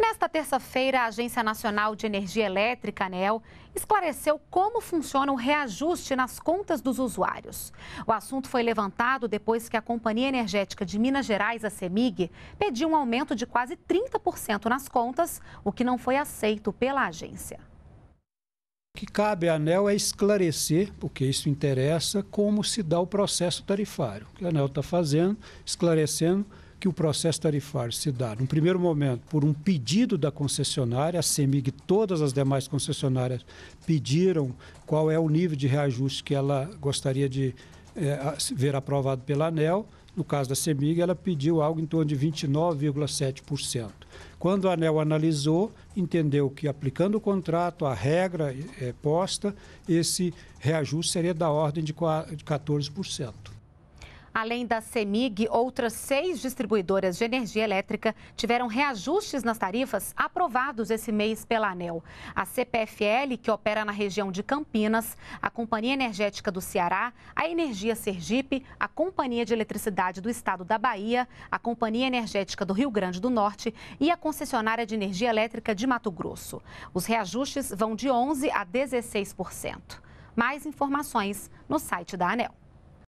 Nesta terça-feira, a Agência Nacional de Energia Elétrica, ANEL, esclareceu como funciona o reajuste nas contas dos usuários. O assunto foi levantado depois que a Companhia Energética de Minas Gerais, a CEMIG, pediu um aumento de quase 30% nas contas, o que não foi aceito pela agência. O que cabe à ANEL é esclarecer, porque isso interessa, como se dá o processo tarifário. O que a ANEL está fazendo, esclarecendo que o processo tarifário se dá, num primeiro momento, por um pedido da concessionária, a CEMIG e todas as demais concessionárias pediram qual é o nível de reajuste que ela gostaria de é, ver aprovado pela ANEL. No caso da CEMIG, ela pediu algo em torno de 29,7%. Quando a ANEL analisou, entendeu que aplicando o contrato, a regra é, posta, esse reajuste seria da ordem de 14%. Além da CEMIG, outras seis distribuidoras de energia elétrica tiveram reajustes nas tarifas aprovados esse mês pela ANEL. A CPFL, que opera na região de Campinas, a Companhia Energética do Ceará, a Energia Sergipe, a Companhia de Eletricidade do Estado da Bahia, a Companhia Energética do Rio Grande do Norte e a Concessionária de Energia Elétrica de Mato Grosso. Os reajustes vão de 11% a 16%. Mais informações no site da ANEL.